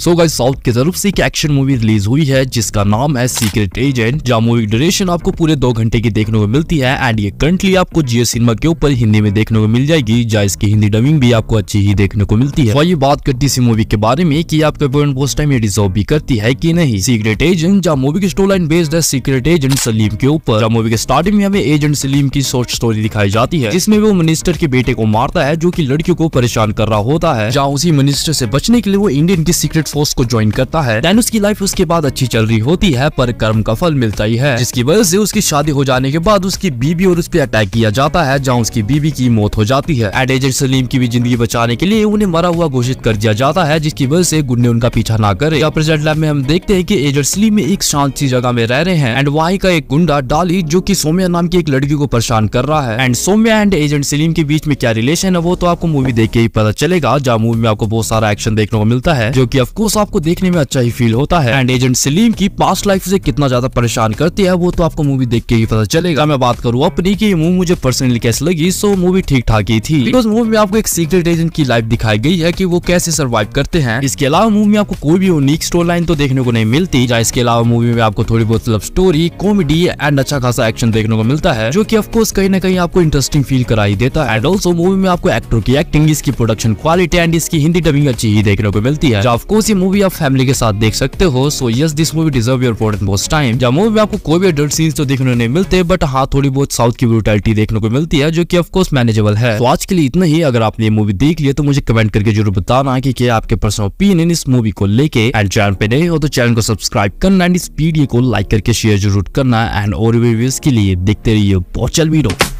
so guys south की तरफ से एक एक्शन मूवी रिलीज हुई है जिसका नाम है सीक्रेट एजेंट जहाँ मूवी ड्यूरेशन आपको पूरे दो घंटे की देखने को मिलती है एंड ये करंटली आपको जियो सिनेमा के ऊपर हिंदी में देखने को मिल जाएगी जहाँ इसकी हिंदी डबिंग भी आपको अच्छी ही देखने को मिलती है और ये बात करती इस मूवी के बारे में की आपका पेमेंट पोस्ट टाइम ये डिजर्व भी करती है की नहीं सीक्रेट एजेंट जहाँ मूवी की स्टोर लाइन बेस्ड है सीक्रेट एजेंट सलीम के ऊपर मूवी के स्टार्टिंग में हमें एजेंट सलीम की शॉर्ट स्टोरी दिखाई जाती है जिसमें वो मिनिस्टर के बेटे को मारता है जो की लड़कियों को परेशान कर रहा होता है जहाँ उसी मिनिस्टर से बचने के लिए वो इंडियन की सीक्रेट सीक्रेट फोर्स को ज्वाइन करता है डेनिस की लाइफ उसके बाद अच्छी चल रही होती है पर कर्म का फल मिलता ही है जिसकी वजह से उसकी शादी हो जाने के बाद उसकी बीबी और उस पर अटैक किया जाता है जहाँ उसकी बीबी की मौत हो जाती है एड एजेंट सलीम की भी जिंदगी बचाने के लिए उन्हें मरा हुआ घोषित कर दिया जाता है जिसकी वजह से गुंडे उनका पीछा ना करे या प्रेजेंट लैब में हम देखते हैं की एजेंट सलीम एक शांत सी जगह में रह रहे हैं एंड वहाँ का एक गुंडा डाली जो की सोम्या नाम की एक लड़की को परेशान कर रहा है and Saumya and agent Salim के बीच में क्या रिलेशन है वो तो आपको मूवी देख के ही पता चलेगा जहाँ मूवी में आपको बहुत सारा एक्शन देखने को मिलता है जो की कोर्स आपको देखने में अच्छा ही फील होता है एंड एजेंट सलीम की पास्ट लाइफ से कितना ज्यादा परेशान करती है वो तो आपको मूवी देख के ही पता चलेगा मैं बात करूँ अपनी की मूवी मुझे पर्सनली कैसे लगी सो मूवी ठीक ठाक ही थी बिकॉज मूवी में आपको एक सीक्रेट एजेंट की लाइफ दिखाई गई है की वो कैसे सर्वाइव करते हैं इसके अलावा मूवी में आपको कोई भी यूनिक स्टोरी लाइन तो देखने को नहीं मिलती इसके अलावा मूवी में आपको थोड़ी बहुत लव स्टोरी कॉमेडी एंड अच्छा खासा एक्शन देखने को मिलता है जो की ऑफकोर्स कहीं ना कहीं आपको इंटरेस्टिंग फील कराई देता है एंड ऑल्सो मूवी में आपको एक्टर की एक्टिंग इसकी प्रोडक्शन क्वालिटी एंड इसकी हिंदी डबिंग अच्छी ही देखने को मिलती है ऑफकोर्स सी मूवी आप फैमिली के साथ देख सकते हो so yes this movie deserve your for most time जहाँ मूवी में आपको कोई भी अडल्ट सीन तो देखने नहीं मिलते बट हाँ थोड़ी बहुत साउथ की ब्रूटैलिटी देखने को मिलती है जो की ऑफकोर्स मैनेजेबल है तो आज के लिए इतना ही अगर आपने ये मूवी देख लिया तो मुझे कमेंट करके जरूर बताना की क्या आपके पर्सनल ओपिनियन इस मूवी को लेके एंड चैनल पे नहीं हो तो चैनल को सब्सक्राइब करना एंड इस वीडियो को लाइक करके शेयर जरूर करना एंड और रिव्यूज के लिए देखते रहिए बहुत चल भी